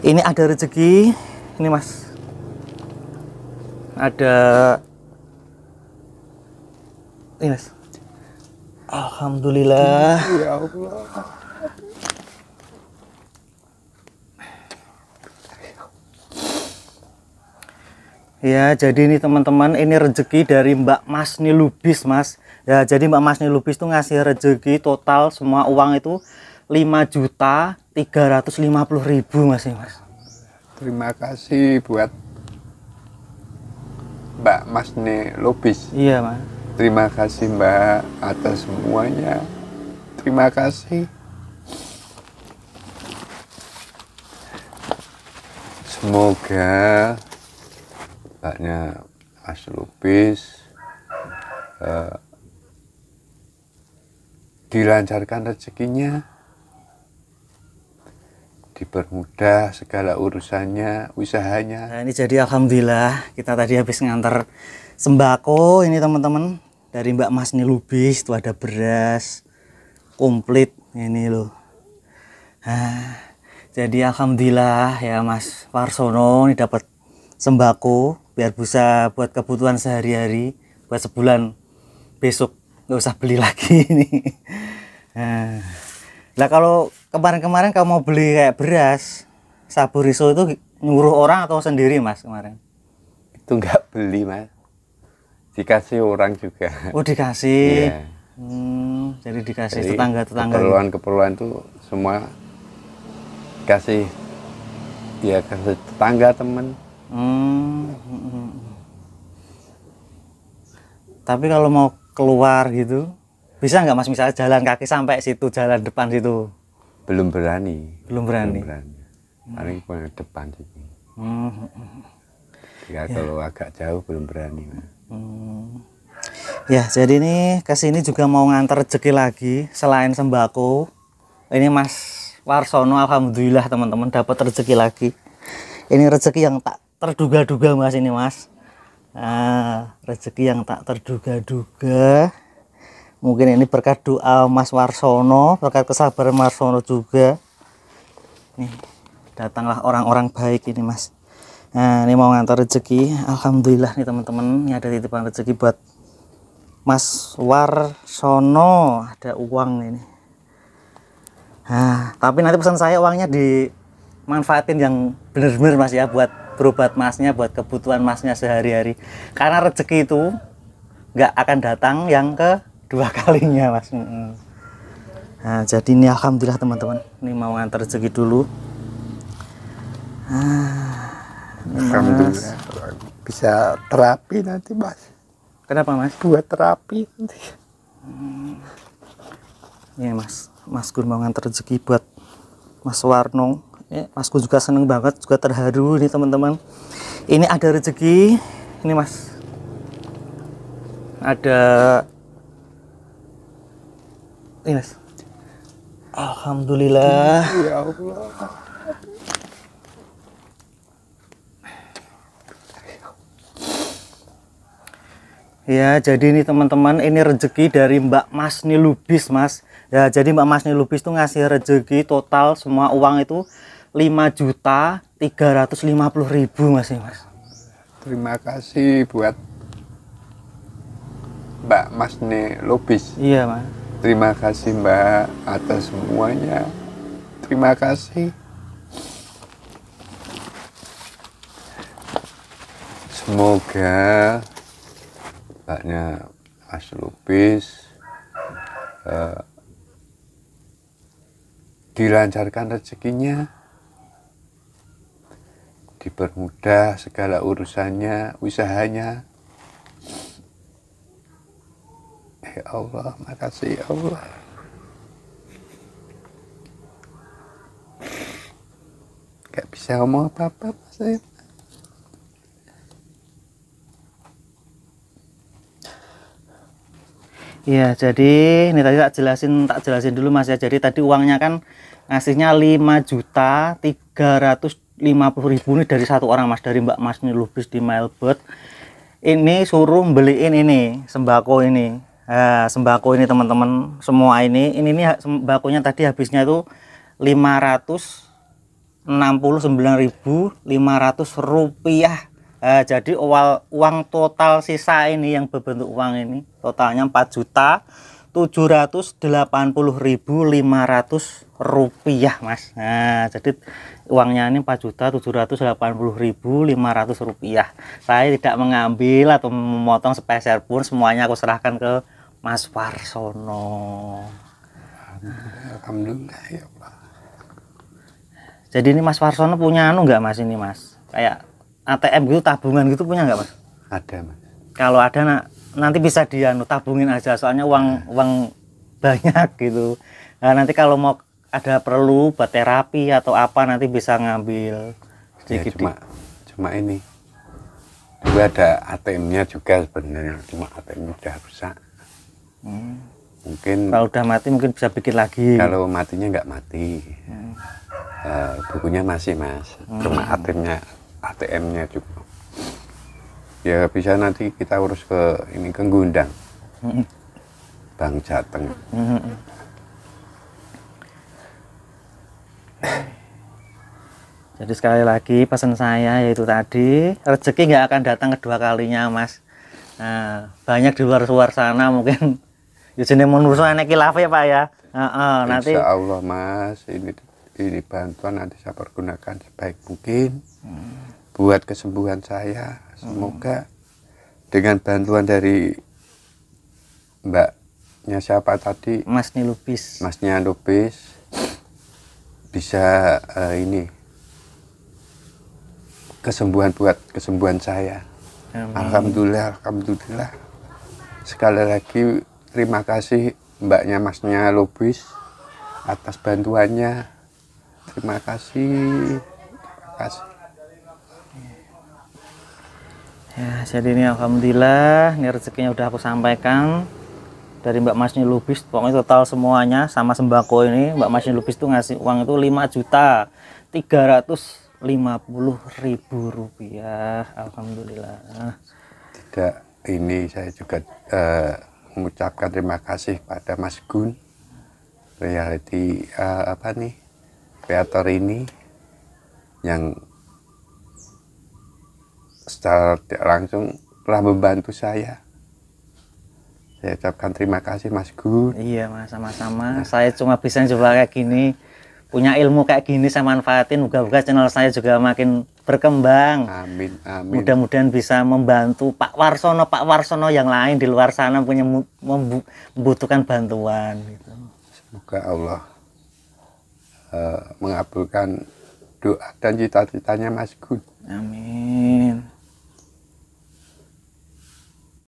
ini ada rezeki ini mas ada ini mas Alhamdulillah ya Allah Ya, jadi ini teman-teman, ini rezeki dari Mbak Mas Nilubis, Mas. Ya, jadi Mbak Mas Nilubis tuh ngasih rezeki total semua uang itu 5 juta 350 ribu mas ya, mas terima kasih buat Mbak Mas Ne Lobis iya mas terima kasih Mbak atas semuanya terima kasih semoga Mbaknya Mas Lubis uh, eh, dilancarkan rezekinya dipermudah segala urusannya, usahanya. Nah, ini jadi alhamdulillah kita tadi habis ngantar sembako ini teman-teman dari Mbak Mas Nilubis lubis itu ada beras komplit ini loh. Nah, jadi alhamdulillah ya Mas Warsono ini dapat sembako biar bisa buat kebutuhan sehari-hari buat sebulan besok nggak usah beli lagi ini. Nah, lah kalau kemarin-kemarin kamu mau beli kayak beras sabu riso itu nyuruh orang atau sendiri mas kemarin itu nggak beli mas dikasih orang juga oh dikasih yeah. hmm, jadi dikasih jadi, tetangga tetangga gitu. keperluan keperluan itu semua kasih ya kasih tetangga temen hmm, hmm, hmm. tapi kalau mau keluar gitu bisa nggak mas misalnya jalan kaki sampai situ jalan depan situ belum berani belum berani, belum berani. paling punya depan sih hmm. ya, ya kalau agak jauh belum berani hmm. ya jadi ini ke sini juga mau ngantar rezeki lagi selain sembako ini Mas Warsono alhamdulillah teman-teman dapat rezeki lagi ini rezeki yang tak terduga-duga mas ini mas nah, rezeki yang tak terduga-duga mungkin ini berkat doa Mas Warsono berkat kesabaran Mas Warsono juga nih datanglah orang-orang baik ini Mas nah ini mau ngantar rezeki Alhamdulillah nih teman-teman ini ada titipan rezeki buat Mas Warsono ada uang ini nah tapi nanti pesan saya uangnya dimanfaatin yang bener-bener Mas ya buat berobat masnya buat kebutuhan masnya sehari-hari karena rezeki itu nggak akan datang yang ke dua kalinya mas nah, jadi ini alhamdulillah teman-teman ini mau ngantar rezeki dulu ah, alhamdulillah bisa terapi nanti mas kenapa mas buat terapi nanti hmm. ya mas mas Gun mau ngantar rezeki buat mas Warno ya, mas Gun juga seneng banget juga terharu nih teman-teman ini ada rezeki ini mas ada ini mas. Alhamdulillah. Ya Allah. Ya, jadi ini teman-teman, ini rezeki dari Mbak Mas Nilubis, Mas. Ya, jadi Mbak Mas Nilubis tuh ngasih rezeki total semua uang itu 5 juta 350 ribu Mas, ya, Mas. Terima kasih buat Mbak Mas Nilubis. Iya, Mas. Terima kasih Mbak atas semuanya. Terima kasih. Semoga Mbaknya Aslupis uh, eh, dilancarkan rezekinya, dipermudah segala urusannya, usahanya, Ya Allah, makasih ya Allah. Gak bisa ngomong apa-apa Mas Iya, jadi ini tadi tak jelasin, tak jelasin dulu Mas ya. Jadi tadi uangnya kan ngasihnya 5 juta 350 ribu ini dari satu orang Mas dari Mbak Mas Lubis di Melbourne. Ini suruh beliin ini sembako ini Eh, sembako ini teman-teman semua ini ini nih sembakonya tadi habisnya itu 569.500 rupiah uh, jadi awal uang total sisa ini yang berbentuk uang ini totalnya 4 juta 780.500 rupiah mas nah jadi uangnya ini 4 juta 780.500 rupiah saya tidak mengambil atau memotong sepeser pun semuanya aku serahkan ke Mas Warsono. Alhamdulillah ya Pak. Jadi ini Mas Warsono punya anu nggak Mas ini Mas? Kayak ATM gitu tabungan gitu punya nggak Mas? Ada Mas. Kalau ada nak nanti bisa dianu tabungin aja soalnya uang nah. uang banyak gitu. Nah, nanti kalau mau ada perlu buat terapi atau apa nanti bisa ngambil ya, sedikit. Ya, cuma cuma ini gue ada ATM-nya juga sebenarnya cuma ATM udah rusak Hmm. Mungkin kalau udah mati mungkin bisa bikin lagi. Kalau matinya nggak mati, hmm. uh, bukunya masih mas, hmm. ATM-nya ATM-nya juga. Ya bisa nanti kita urus ke ini ke Gundang, hmm. Bang Jateng. Hmm. Jadi sekali lagi pesan saya yaitu tadi rezeki nggak akan datang kedua kalinya mas. Nah, banyak di luar luar sana mungkin ya jenis menurut saya kilaf ya pak ya uh, uh, nanti Insya Allah mas ini ini bantuan nanti saya pergunakan sebaik mungkin hmm. buat kesembuhan saya semoga hmm. dengan bantuan dari mbaknya siapa tadi masnya lupis masnya lupis bisa uh, ini kesembuhan buat kesembuhan saya Amin. alhamdulillah alhamdulillah sekali lagi terima kasih mbaknya masnya Lubis atas bantuannya terima kasih terima kasih ya jadi ini Alhamdulillah ini rezekinya udah aku sampaikan dari Mbak Masnya Lubis pokoknya total semuanya sama sembako ini Mbak Masnya Lubis tuh ngasih uang itu 5 juta 350 ribu rupiah Alhamdulillah tidak ini saya juga uh, mengucapkan terima kasih pada Mas Gun reality uh, apa nih kreator ini yang secara tidak langsung telah membantu saya saya ucapkan terima kasih Mas Gun iya mas sama-sama nah. saya cuma bisa coba kayak gini punya ilmu kayak gini saya manfaatin moga-moga channel saya juga makin berkembang amin amin mudah-mudahan bisa membantu Pak Warsono Pak Warsono yang lain di luar sana punya membutuhkan bantuan gitu. semoga Allah uh, mengabulkan doa dan cita-citanya Mas Gun amin